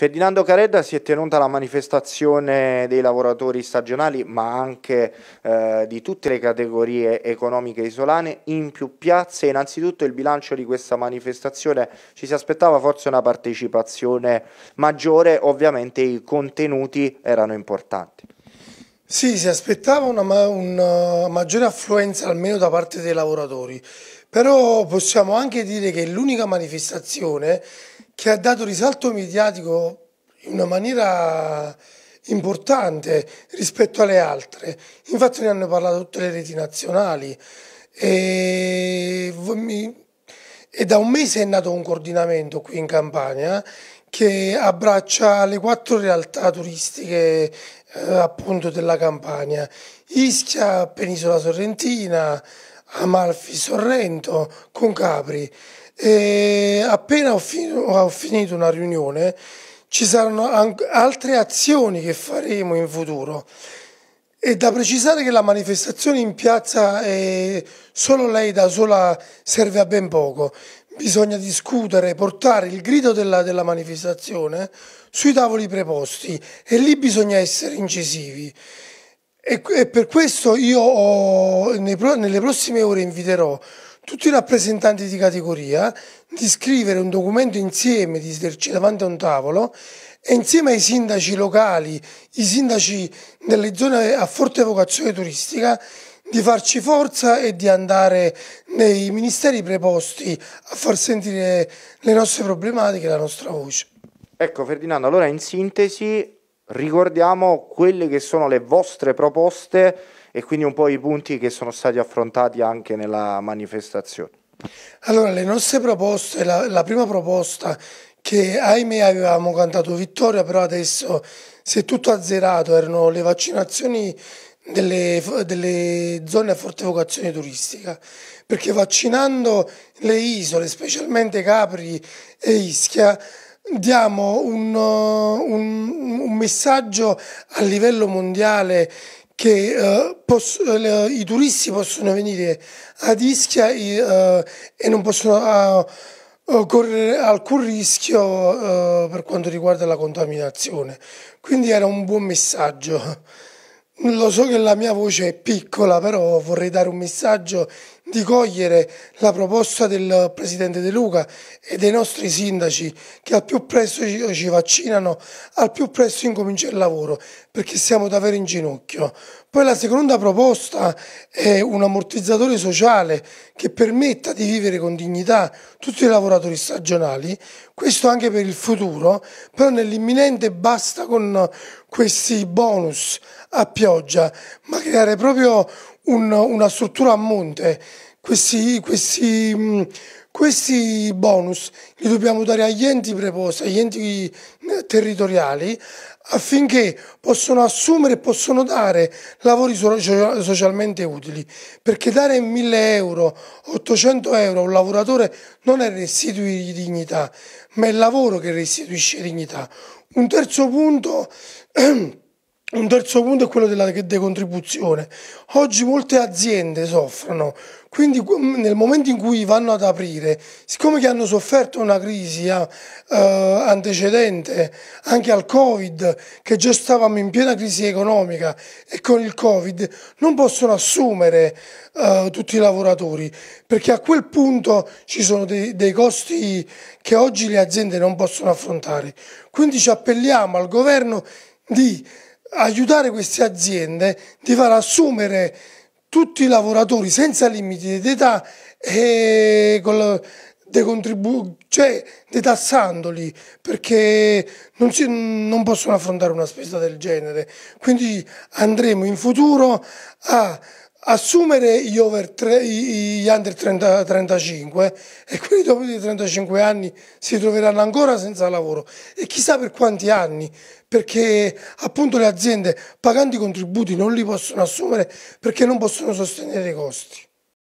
Ferdinando Caredda si è tenuta la manifestazione dei lavoratori stagionali ma anche eh, di tutte le categorie economiche isolane in più piazze. Innanzitutto il bilancio di questa manifestazione ci si aspettava forse una partecipazione maggiore, ovviamente i contenuti erano importanti. Sì, si aspettava una, una uh, maggiore affluenza almeno da parte dei lavoratori, però possiamo anche dire che l'unica manifestazione che ha dato risalto mediatico in una maniera importante rispetto alle altre. Infatti ne hanno parlato tutte le reti nazionali e, e da un mese è nato un coordinamento qui in Campania che abbraccia le quattro realtà turistiche eh, appunto della Campania, Ischia, Penisola Sorrentina, Amalfi Sorrento, Concapri. E appena ho, fin ho finito una riunione ci saranno altre azioni che faremo in futuro. È da precisare che la manifestazione in piazza è solo lei da sola serve a ben poco. Bisogna discutere, portare il grido della, della manifestazione sui tavoli preposti e lì bisogna essere incisivi. E, e per questo io ho, nei, nelle prossime ore inviterò tutti i rappresentanti di categoria di scrivere un documento insieme, di sederci davanti a un tavolo e insieme ai sindaci locali, i sindaci delle zone a forte vocazione turistica, di farci forza e di andare nei ministeri preposti a far sentire le nostre problematiche, e la nostra voce. Ecco Ferdinando, allora in sintesi ricordiamo quelle che sono le vostre proposte e quindi un po' i punti che sono stati affrontati anche nella manifestazione. Allora, le nostre proposte, la, la prima proposta che ahimè avevamo cantato vittoria, però adesso si è tutto azzerato, erano le vaccinazioni delle, delle, zone a forte vocazione turistica, perché vaccinando le isole, specialmente Capri e Ischia, diamo un, un, un messaggio a livello mondiale che uh, eh, posso, uh, i turisti possono venire ad Ischia e, eh, e non possono eh, correre alcun rischio per quanto riguarda la contaminazione. Quindi era un buon messaggio. Lo so che la mia voce è piccola, però vorrei dare un messaggio di cogliere la proposta del Presidente De Luca e dei nostri sindaci che al più presto ci vaccinano, al più presto incomincia il lavoro perché siamo davvero in ginocchio. Poi la seconda proposta è un ammortizzatore sociale che permetta di vivere con dignità tutti i lavoratori stagionali, questo anche per il futuro, però nell'imminente basta con questi bonus a pioggia, ma creare proprio un, una struttura a monte. Questi, questi, mm, questi, bonus li dobbiamo dare agli enti preposti, agli enti eh, territoriali, affinché possano assumere e possono dare lavori socialmente utili. Perché dare 1000 euro, 800 euro a un lavoratore non è restituirgli dignità, ma è il lavoro che restituisce dignità. Un terzo punto... Un terzo punto è quello della decontribuzione. Oggi molte aziende soffrono, quindi nel momento in cui vanno ad aprire, siccome che hanno sofferto una crisi eh, antecedente anche al Covid, che già stavamo in piena crisi economica e con il Covid, non possono assumere eh, tutti i lavoratori, perché a quel punto ci sono dei, dei costi che oggi le aziende non possono affrontare. Quindi ci appelliamo al governo di aiutare queste aziende di far assumere tutti i lavoratori senza limiti d'età e con col, decontribu- cioè detassandoli perché non, si, non, possono affrontare una spesa del genere. Quindi andremo in futuro a assumere gli, over tre, gli under 30, 35 e quelli dopo di 35 anni si troveranno ancora senza lavoro e chissà per quanti anni perché appunto le aziende pagando i contributi non li possono assumere perché non possono sostenere i costi.